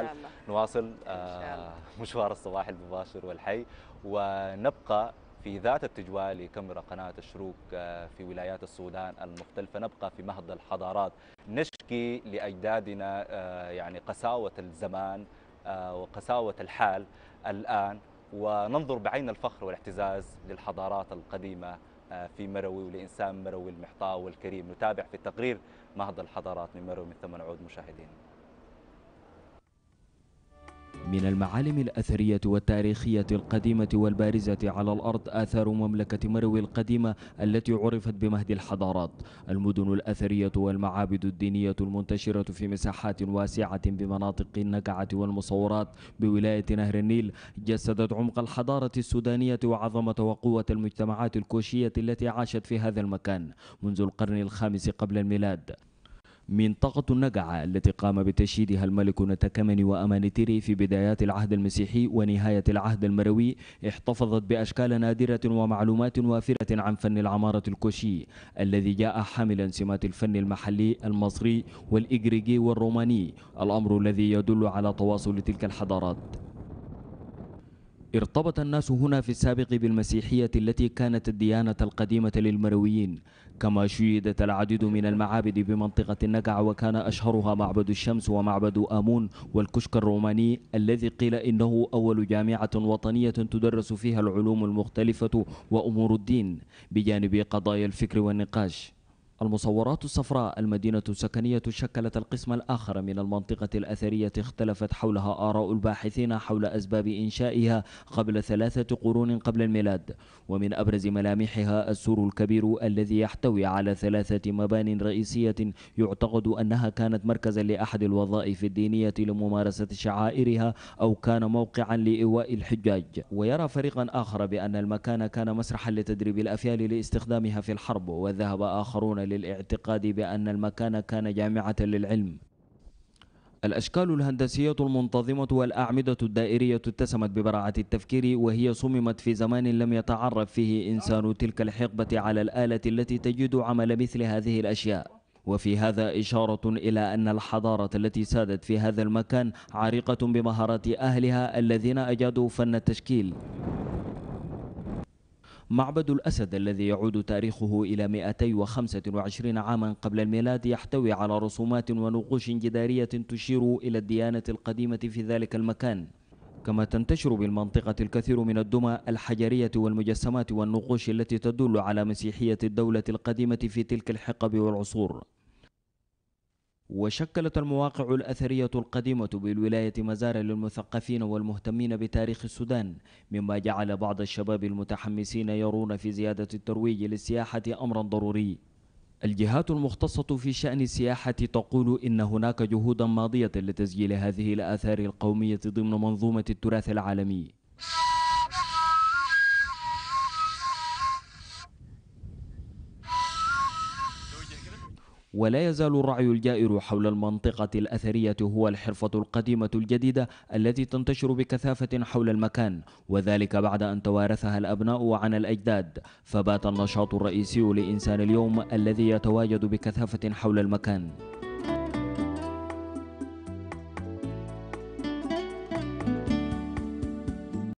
الشمال نواصل آه، مشوار الصباح المباشر والحي ونبقى في ذات التجوال لكاميرا قناة الشروق آه، في ولايات السودان المختلفة نبقى في مهد الحضارات نشكي لأجدادنا آه، يعني قساوة الزمان وقساوة الحال الآن وننظر بعين الفخر والاعتزاز للحضارات القديمة في مروي ولإنسان مروي المحطاوي الكريم نتابع في تقرير مهد الحضارات من مروي من ثم نعود مشاهدين من المعالم الأثرية والتاريخية القديمة والبارزة على الأرض آثار مملكة مروي القديمة التي عرفت بمهد الحضارات المدن الأثرية والمعابد الدينية المنتشرة في مساحات واسعة بمناطق النكعة والمصورات بولاية نهر النيل جسدت عمق الحضارة السودانية وعظمة وقوة المجتمعات الكوشية التي عاشت في هذا المكان منذ القرن الخامس قبل الميلاد منطقة النجعة التي قام بتشييدها الملك نتكمني وأمانتيري في بدايات العهد المسيحي ونهاية العهد المروي احتفظت بأشكال نادرة ومعلومات وافرة عن فن العمارة الكوشي الذي جاء حاملا سمات الفن المحلي المصري والإجريجي والروماني الأمر الذي يدل على تواصل تلك الحضارات ارتبط الناس هنا في السابق بالمسيحية التي كانت الديانة القديمة للمرويين كما شيدت العديد من المعابد بمنطقة النقع وكان أشهرها معبد الشمس ومعبد آمون والكشك الروماني الذي قيل إنه أول جامعة وطنية تدرس فيها العلوم المختلفة وأمور الدين بجانب قضايا الفكر والنقاش المصورات الصفراء المدينة السكنية شكلت القسم الآخر من المنطقة الأثرية اختلفت حولها آراء الباحثين حول أسباب إنشائها قبل ثلاثة قرون قبل الميلاد ومن أبرز ملامحها السور الكبير الذي يحتوي على ثلاثة مبان رئيسية يعتقد أنها كانت مركزا لأحد الوظائف الدينية لممارسة شعائرها أو كان موقعا لإيواء الحجاج ويرى فريقا آخر بأن المكان كان مسرحا لتدريب الأفيال لاستخدامها في الحرب وذهب آخرون للاعتقاد بأن المكان كان جامعة للعلم الأشكال الهندسية المنتظمة والأعمدة الدائرية اتسمت ببراعة التفكير وهي صممت في زمان لم يتعرف فيه إنسان تلك الحقبة على الآلة التي تجد عمل مثل هذه الأشياء وفي هذا إشارة إلى أن الحضارة التي سادت في هذا المكان عريقة بمهارات أهلها الذين أجادوا فن التشكيل معبد الأسد الذي يعود تاريخه إلى 225 عاما قبل الميلاد يحتوي على رسومات ونقوش جدارية تشير إلى الديانة القديمة في ذلك المكان كما تنتشر بالمنطقة الكثير من الدمى الحجرية والمجسمات والنقوش التي تدل على مسيحية الدولة القديمة في تلك الحقب والعصور وشكلت المواقع الأثرية القديمة بالولاية مزارا للمثقفين والمهتمين بتاريخ السودان مما جعل بعض الشباب المتحمسين يرون في زيادة الترويج للسياحة أمرا ضروري الجهات المختصة في شأن السياحة تقول إن هناك جهودا ماضية لتسجيل هذه الآثار القومية ضمن منظومة التراث العالمي ولا يزال الرعي الجائر حول المنطقة الأثرية هو الحرفة القديمة الجديدة التي تنتشر بكثافة حول المكان وذلك بعد أن توارثها الأبناء عن الأجداد فبات النشاط الرئيسي لإنسان اليوم الذي يتواجد بكثافة حول المكان